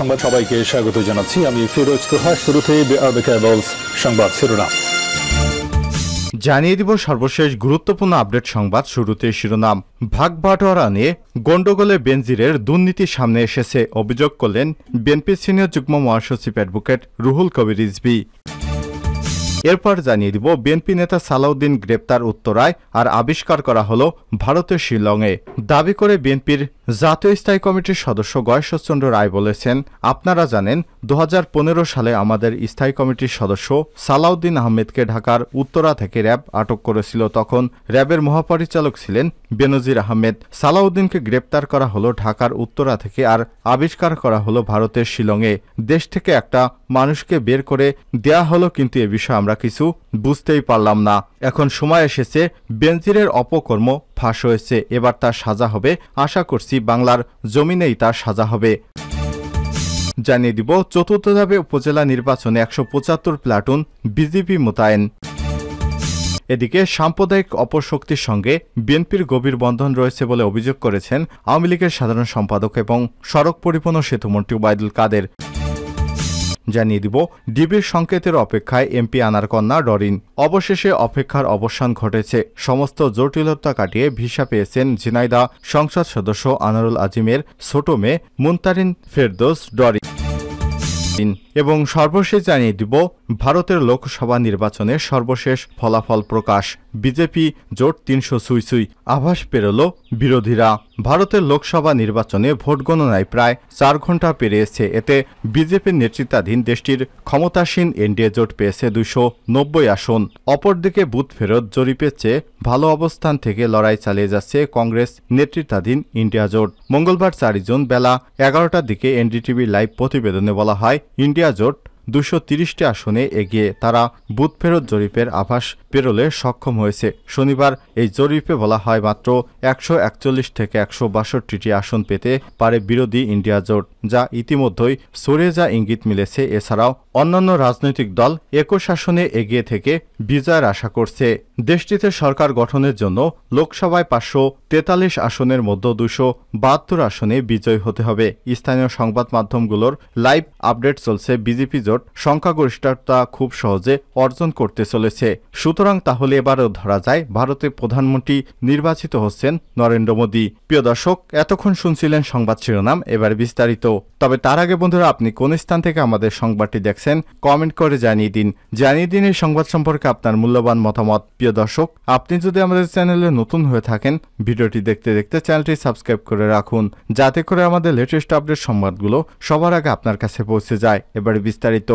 সংবাদ সবাইকে স্বাগত জানাচ্ছি আমি ফিরোজ তোহা শুরুতে সংবাদ শিরোনাম জানিয়ে দিব সর্বশেষ গুরুত্বপূর্ণ আপডেট সংবাদ শুরুতে শিরোনাম ভাগ বাটোয়ারা নিয়ে গণ্ডগোলে বেনজিরের দুর্নীতি সামনে এসেছে অভিযোগ করলেন বিএনপি সিনিয়র যুগ্ম মহাসচিব অ্যাডভোকেট রুহুল কবির ইসবি এরপর জানিয়ে দিব বিএনপি নেতা সালাউদ্দিন গ্রেপ্তার উত্তরায় আর আবিষ্কার করা হল ভারতের শিলংয়ে দাবি করে বিএনপির জাতীয় স্থায়ী কমিটির সদস্য গয়েশ্বরচন্দ্র রায় বলেছেন আপনারা জানেন দু সালে আমাদের স্থায়ী কমিটির সদস্য সালাউদ্দিন আহমেদকে ঢাকার উত্তরা থেকে র্যাব আটক করেছিল তখন র্যাবের মহাপরিচালক ছিলেন বেনজির আহমেদ সালাউদ্দিনকে গ্রেপ্তার করা হলো ঢাকার উত্তরা থেকে আর আবিষ্কার করা হলো ভারতের শিলংয়ে দেশ থেকে একটা মানুষকে বের করে দেয়া হলো কিন্তু এ বিষয়ে আমরা কিছু বুঝতেই পারলাম না এখন সময় এসেছে বেনজিরের অপকর্ম ফাঁস হয়েছে এবার তার সাজা হবে আশা করছি বাংলার জমিনেই তার সাজা হবে জানিয়ে দিব চতুর্থ ধাপে উপজেলা নির্বাচনে একশো পঁচাত্তর প্লাটুন বিজেপি মোতায়েন এদিকে সাম্প্রদায়িক অপশক্তির সঙ্গে বিএনপির গভীর বন্ধন রয়েছে বলে অভিযোগ করেছেন আওয়ামী লীগের সাধারণ সম্পাদক এবং সড়ক পরিবহন সেতুমন্ত্রী ওবায়দুল কাদের জানিয়ে দিব ডিবির সংকেতের অপেক্ষায় এমপি আনার কন্যা ডরিন অবশেষে অপেক্ষার অবসান ঘটেছে সমস্ত জটিলতা কাটিয়ে ভিসা পেয়েছেন ঝিনাইদা সংসদ সদস্য আনারুল আজিমের ছোট মেয়ে মুনতারিন ফেরদোস ডরিন এবং সর্বশেষ জানিয়ে দিব ভারতের লোকসভা নির্বাচনে সর্বশেষ ফলাফল প্রকাশ বিজেপি জোট তিনশো সুই সুই আভাস পেরল বিরোধীরা ভারতের লোকসভা নির্বাচনে ভোট গণনায় প্রায় চার ঘন্টা পেরিয়েছে এতে বিজেপির নেতৃত্বাধীন দেশটির ক্ষমতাসীন এনডিএ জোট পেয়েছে দুশো নব্বই আসন অপরদিকে বুথ ফেরত জরিপের চেয়ে ভালো অবস্থান থেকে লড়াই চালিয়ে যাচ্ছে কংগ্রেস নেতৃত্বাধীন ইন্ডিয়া জোট মঙ্গলবার চারি জুন বেলা এগারোটার দিকে এনডিটিভি লাইভ প্রতিবেদনে বলা হয় ইন্ডিয়া জোট দুশো তিরিশটি আসনে এগিয়ে তারা বুথ ফেরত জরিপের আভাস পেরোলে সক্ষম হয়েছে শনিবার এই জরিপে বলা হয় মাত্র একশো একচল্লিশ থেকে একশো বাষট্টিটি আসন পেতে পারে বিরোধী ইন্ডিয়া জোট যা ইতিমধ্যেই সরে যা ইঙ্গিত মিলেছে এছাড়াও অন্যান্য রাজনৈতিক দল একই শাসনে এগিয়ে থেকে বিজয়ের আশা করছে দেশটিতে সরকার গঠনের জন্য লোকসভায় পাঁচশো তেতাল্লিশ আসনের মধ্যে দুশো বাহাত্তর আসনে বিজয় হতে হবে স্থানীয় সংবাদ মাধ্যমগুলোর লাইভ আপডেট চলছে বিজেপি জোট সংখ্যাগরিষ্ঠতা খুব সহজে অর্জন করতে চলেছে সুতরাং তাহলে এবারও ধরা যায় ভারতের প্রধানমন্ত্রী নির্বাচিত হচ্ছেন নরেন্দ্র মোদী প্রিয় দর্শক এতক্ষণ শুনছিলেন সংবাদ শিরোনাম এবার বিস্তারিত তবে তার আগে বন্ধুরা আপনি কোন স্থান থেকে আমাদের সংবাদটি দেখছেন দেখছেন কমেন্ট করে জানিয়ে দিন জানিয়ে দিন এই সংবাদ সম্পর্কে আপনার মূল্যবান মতামত প্রিয় দর্শক আপনি যদি আমাদের চ্যানেলে নতুন হয়ে থাকেন ভিডিওটি দেখতে দেখতে চ্যানেলটি সাবস্ক্রাইব করে রাখুন যাতে করে আমাদের লেটেস্ট আপডেট সংবাদগুলো সবার আগে আপনার কাছে পৌঁছে যায় এবারে বিস্তারিত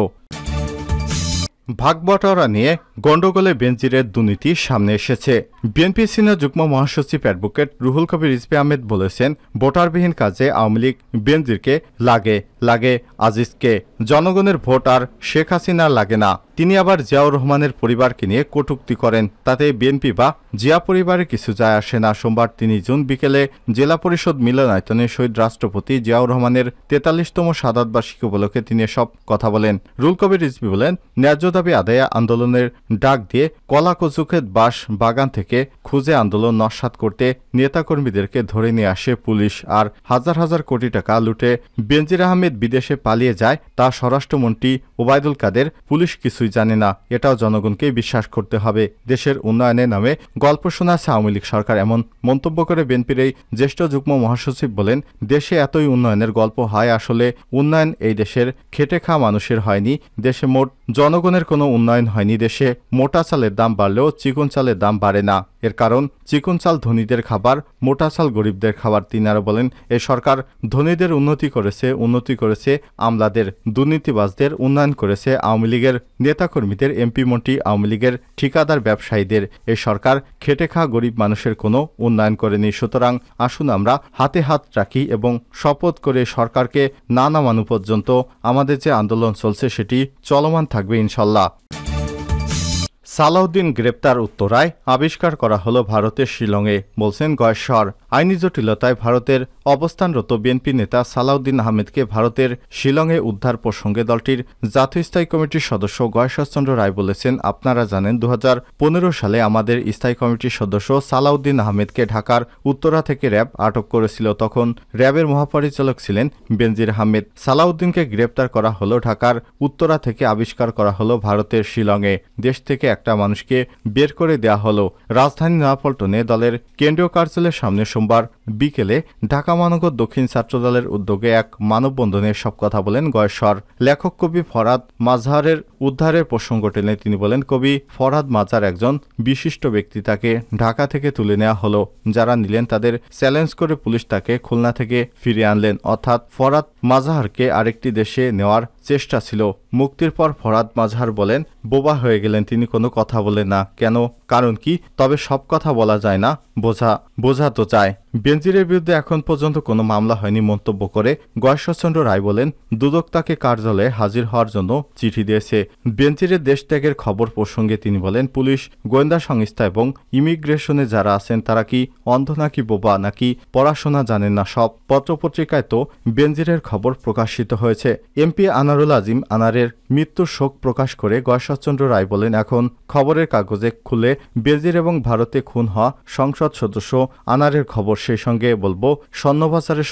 ভাগবটরা নিয়ে গণ্ডগোলে বেনজিরের দুর্নীতি সামনে এসেছে বিএনপি সিনিয়র যুগ্ম মহাসচিব অ্যাডভোকেট রুহুল কবির ইসবি আহমেদ বলেছেন ভোটারবিহীন কাজে আওয়ামী লীগ বেনজিরকে লাগে লাগে আজিজকে জনগণের ভোট আর শেখ হাসিনা লাগে না তিনি আবার জিয়াউর রহমানের পরিবারকে নিয়ে কটুক্তি করেন তাতে বিএনপি বা জিয়া পরিবারের কিছু যায় আসে না সোমবার তিনি জুন বিকেলে জেলা পরিষদ মিলনায়তনে শহীদ রাষ্ট্রপতি জিয়াউর রহমানের তেতাল্লিশতম সাদাত বার্ষিকী উপলক্ষে তিনি সব কথা বলেন রুল কবির রিজবি বলেন ন্যায্য দাবি আদায় আন্দোলনের ডাক দিয়ে কলা কচুকের বাস বাগান থেকে খুঁজে আন্দোলন নস্বাত করতে নেতাকর্মীদেরকে ধরে নিয়ে আসে পুলিশ আর হাজার হাজার কোটি টাকা লুটে বেঞ্জির আহমেদ বিদেশে পালিয়ে যায় তা স্বরাষ্ট্রমন্ত্রী ওবায়দুল কাদের পুলিশ কিছু কিছুই জানে না এটাও জনগণকেই বিশ্বাস করতে হবে দেশের উন্নয়নের নামে গল্প শোনাছে আওয়ামী লীগ সরকার এমন মন্তব্য করে বিএনপির এই জ্যেষ্ঠ যুগ্ম মহাসচিব বলেন দেশে এতই উন্নয়নের গল্প হয় আসলে উন্নয়ন এই দেশের খেটে খাওয়া মানুষের হয়নি দেশে মোট জনগণের কোনো উন্নয়ন হয়নি দেশে মোটা চালের দাম বাড়লেও চিকন চালের দাম বাড়ে না এর কারণ চিকন চাল ধনীদের খাবার মোটা চাল গরিবদের খাবার তিনি আরও বলেন এ সরকার ধনীদের উন্নতি করেছে উন্নতি করেছে আমলাদের দুর্নীতিবাজদের উন্নয়ন করেছে আওয়ামী লীগের নেতাকর্মীদের এমপি মন্ত্রী আওয়ামী লীগের ঠিকাদার ব্যবসায়ীদের এ সরকার খেটে খা গরিব মানুষের কোনো উন্নয়ন করেনি সুতরাং আসুন আমরা হাতে হাত রাখি এবং শপথ করে সরকারকে না নামানো পর্যন্ত আমাদের যে আন্দোলন চলছে সেটি চলমান থাকবে ইনশাল্লাহ সালাউদ্দিন গ্রেপ্তার উত্তরায় আবিষ্কার করা হল ভারতের শিলংয়ে বলছেন গয়েশ্বর আইনি জটিলতায় ভারতের অবস্থানরত বিএনপি নেতা সালাউদ্দিন আহমেদকে ভারতের শিলংয়ে উদ্ধার প্রসঙ্গে দলটির জাতীয় স্থায়ী কমিটির সদস্য গয়েশ্বরচন্দ্র রায় বলেছেন আপনারা জানেন দু সালে আমাদের স্থায়ী কমিটির সদস্য সালাউদ্দিন আহমেদকে ঢাকার উত্তরা থেকে র্যাব আটক করেছিল তখন র্যাবের মহাপরিচালক ছিলেন বেনজির আহমেদ সালাউদ্দিনকে গ্রেপ্তার করা হলো ঢাকার উত্তরা থেকে আবিষ্কার করা হলো ভারতের শিলংয়ে দেশ থেকে এক একটা মানুষকে বের করে দেয়া হলো রাজধানী নয়াপল্টনে দলের কেন্দ্রীয় কার্যালয়ের সামনে সোমবার বিকেলে ঢাকা মহানগর দক্ষিণ ছাত্রদলের উদ্যোগে এক মানববন্ধনে সব কথা বলেন গয়েশ্বর লেখক কবি ফরাদ মাজহারের উদ্ধারের প্রসঙ্গ টেনে তিনি বলেন কবি ফরাদ মাজার একজন বিশিষ্ট ব্যক্তি তাকে ঢাকা থেকে তুলে নেওয়া হলো যারা নিলেন তাদের চ্যালেঞ্জ করে পুলিশ তাকে খুলনা থেকে ফিরে আনলেন অর্থাৎ ফরাদ মাজাহারকে আরেকটি দেশে নেওয়ার চেষ্টা ছিল মুক্তির পর ফরাদ মাজহার বলেন বোবা হয়ে গেলেন তিনি কোনো কথা বলেন না কেন কারণ কি তবে সব কথা বলা যায় না বোঝা বোঝা তো চায় বেনজিরের বিরুদ্ধে এখন পর্যন্ত কোনো মামলা হয়নি মন্তব্য করে গয়েশ্বরচন্দ্র রায় বলেন দুদক তাকে কার্যালয়ে হাজির হওয়ার জন্য চিঠি দিয়েছে বেনজিরের দেশ ত্যাগের খবর প্রসঙ্গে তিনি বলেন পুলিশ গোয়েন্দা সংস্থা এবং ইমিগ্রেশনে যারা আছেন তারা কি অন্ধ নাকি বোবা নাকি পড়াশোনা জানেন না সব পত্রপত্রিকায় তো বেনজিরের খবর প্রকাশিত হয়েছে এমপি আনারুল আজিম আনারের মৃত্যুর শোক প্রকাশ করে গয়েশ্বরচন্দ্র রায় বলেন এখন খবরের কাগজে খুলে বেলজির এবং ভারতে খুন হওয়া সংসদ সদস্য আনারের খবর সেই সঙ্গে বলবো স্বর্ণ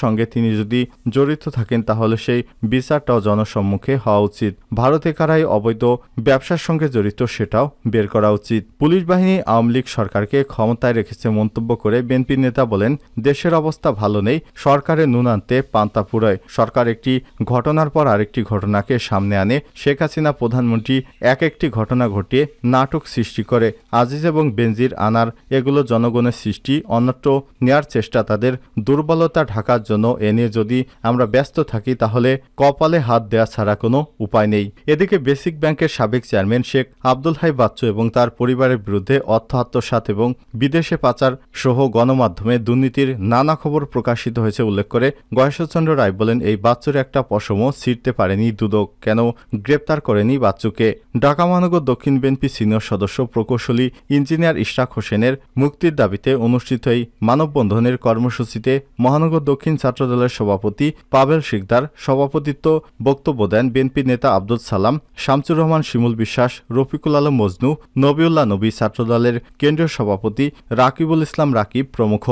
সঙ্গে তিনি যদি জড়িত থাকেন তাহলে সেই বিচারটাও জনসম্মুখে হওয়া উচিত ভারতে কারাই অবৈধ ব্যবসার সঙ্গে জড়িত সেটাও বের করা উচিত পুলিশ বাহিনী আওয়ামী লীগ সরকারকে ক্ষমতায় রেখেছে মন্তব্য করে বিএনপি নেতা বলেন দেশের অবস্থা ভালো নেই সরকারের নুন আনতে পান্তাপুরায় সরকার একটি ঘটনার পর আরেকটি ঘটনাকে সামনে আনে শেখ হাসিনা প্রধানমন্ত্রী এক একটি ঘটনা ঘটিয়ে নাটক সৃষ্টি করে আজ আজিজ এবং বেনজির আনার এগুলো জনগণের সৃষ্টি অন্যত্র নেয়ার চেষ্টা তাদের দুর্বলতা ঢাকার জন্য এ নিয়ে যদি আমরা ব্যস্ত থাকি তাহলে কপালে হাত দেয়া ছাড়া কোনো উপায় নেই এদিকে বেসিক ব্যাংকের সাবেক চেয়ারম্যান শেখ আব্দুল হাই বাচ্চু এবং তার পরিবারের বিরুদ্ধে অর্থ আত্মসাত এবং বিদেশে পাচার সহ গণমাধ্যমে দুর্নীতির নানা খবর প্রকাশিত হয়েছে উল্লেখ করে গয়েশ্বরচন্দ্র রায় বলেন এই বাচ্চুর একটা পশমও ছিঁড়তে পারেনি দুদক কেন গ্রেপ্তার করেনি বাচ্চুকে ঢাকা মহানগর দক্ষিণ বিএনপি সিনিয়র সদস্য প্রকৌশলী ইঞ্জিনিয়ার ইশরাক হোসেনের মুক্তির দাবিতে অনুষ্ঠিত এই মানববন্ধনের কর্মসূচিতে মহানগর দক্ষিণ ছাত্রদলের সভাপতি পাবেল শিকদার সভাপতিত্ব বক্তব্য দেন বিএনপি নেতা আব্দুল সালাম শামসুর রহমান শিমুল বিশ্বাস রফিকুল আলম মজনু নবিউল্লাহ নবী ছাত্রদলের কেন্দ্রীয় সভাপতি রাকিবুল ইসলাম রাকিব প্রমুখ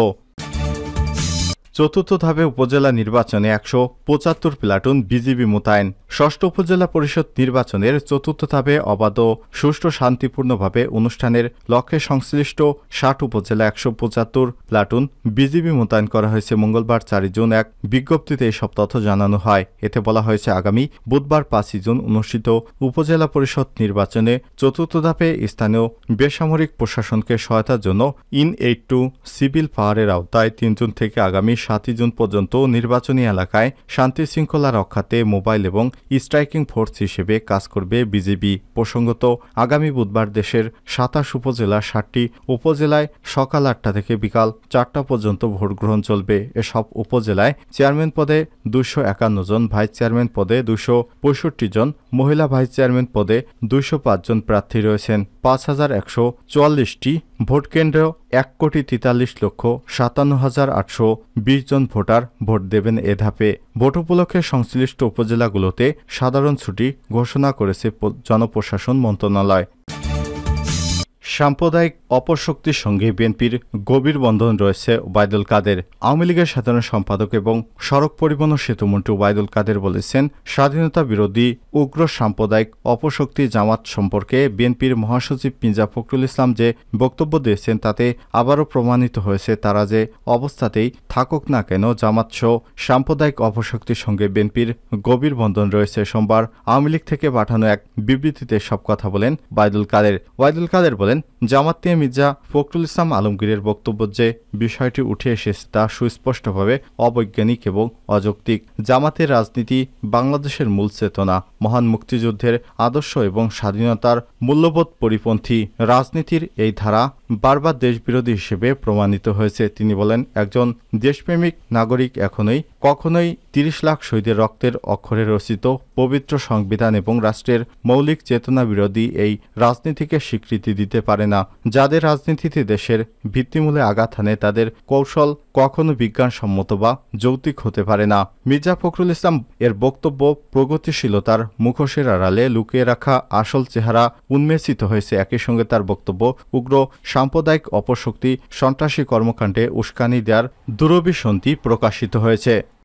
চতুর্থ ধাপে উপজেলা নির্বাচনে একশো পঁচাত্তর প্লাটুন বিজিবি মোতায়েন ষষ্ঠ উপজেলা পরিষদ নির্বাচনের চতুর্থ ধাপে অবাধ সুষ্ঠু শান্তিপূর্ণভাবে অনুষ্ঠানের লক্ষ্যে সংশ্লিষ্ট ষাট উপজেলা একশো পঁচাত্তর প্লাটুন বিজিবি মোতায়েন করা হয়েছে মঙ্গলবার চারই জুন এক বিজ্ঞপ্তিতে এসব তথ্য জানানো হয় এতে বলা হয়েছে আগামী বুধবার পাঁচই জুন অনুষ্ঠিত উপজেলা পরিষদ নির্বাচনে চতুর্থ ধাপে স্থানীয় বেসামরিক প্রশাসনকে সহায়তার জন্য ইন এইট টু সিভিল পাওয়ারের আওতায় তিনজন থেকে আগামী সাতই জুন পর্যন্ত নির্বাচনী এলাকায় শান্তি শৃঙ্খলা রক্ষাতে মোবাইল এবং স্ট্রাইকিং ফোর্স হিসেবে কাজ করবে বিজেপি প্রসঙ্গত আগামী বুধবার দেশের সাতাশ উপজেলার ষাটটি উপজেলায় সকাল আটটা থেকে বিকাল চারটা পর্যন্ত ভোট গ্রহণ চলবে এসব উপজেলায় চেয়ারম্যান পদে দুশো একান্ন জন ভাইস চেয়ারম্যান পদে দুশো পঁয়ষট্টি জন মহিলা ভাইস চেয়ারম্যান পদে দুশো পাঁচজন প্রার্থী রয়েছেন পাঁচ হাজার একশো চুয়াল্লিশটি ভোট কেন্দ্র এক কোটি তেতাল্লিশ লক্ষ সাতান্ন হাজার আটশো বিশ জন ভোটার ভোট দেবেন এ ধাপে ভোট উপলক্ষে সংশ্লিষ্ট উপজেলাগুলোতে সাধারণ ছুটি ঘোষণা করেছে জনপ্রশাসন মন্ত্রণালয় সাম্প্রদায়িক অপশক্তির সঙ্গে বিএনপির গভীর বন্ধন রয়েছে ওবায়দুল কাদের আওয়ামী লীগের সাধারণ সম্পাদক এবং সড়ক পরিবহন সেতুমন্ত্রী ওবায়দুল কাদের বলেছেন স্বাধীনতা বিরোধী উগ্র সাম্প্রদায়িক অপশক্তি জামাত সম্পর্কে বিএনপির মহাসচিব পিঞ্জা ফখরুল ইসলাম যে বক্তব্য দিয়েছেন তাতে আবারও প্রমাণিত হয়েছে তারা যে অবস্থাতেই থাকুক না কেন জামাত সহ সাম্প্রদায়িক অপশক্তির সঙ্গে বিএনপির গভীর বন্ধন রয়েছে সোমবার আওয়ামী লীগ থেকে পাঠানো এক বিবৃতিতে সব কথা বলেন বায়দুল কাদের ওয়াইদুল কাদের বলেন জানাবেন জামাতে মির্জা ফখরুল ইসলাম আলমগীরের বক্তব্য যে বিষয়টি উঠে এসেছে তা সুস্পষ্টভাবে অবৈজ্ঞানিক এবং অযৌক্তিক জামাতের রাজনীতি বাংলাদেশের মূল চেতনা মহান মুক্তিযুদ্ধের আদর্শ এবং স্বাধীনতার মূল্যবোধ পরিপন্থী রাজনীতির এই ধারা বারবার দেশবিরোধী হিসেবে প্রমাণিত হয়েছে তিনি বলেন একজন দেশপ্রেমিক নাগরিক এখনই কখনোই তিরিশ লাখ শহীদের রক্তের অক্ষরে রচিত পবিত্র সংবিধান এবং রাষ্ট্রের মৌলিক চেতনা বিরোধী এই রাজনীতিকে স্বীকৃতি দিতে পারে না যাদের রাজনীতিতে দেশের ভিত্তিমূলে আঘাত হানে তাদের কৌশল কখনো বিজ্ঞানসম্মত বা যৌক্তিক হতে পারে না মির্জা ফখরুল ইসলাম এর বক্তব্য প্রগতিশীলতার মুখোশের আড়ালে লুকিয়ে রাখা আসল চেহারা উন্মেষিত হয়েছে একই সঙ্গে তার বক্তব্য উগ্র সাম্প্রদায়িক অপশক্তি সন্ত্রাসী কর্মকাণ্ডে উস্কানি দেওয়ার দুরভিসন্ধি প্রকাশিত হয়েছে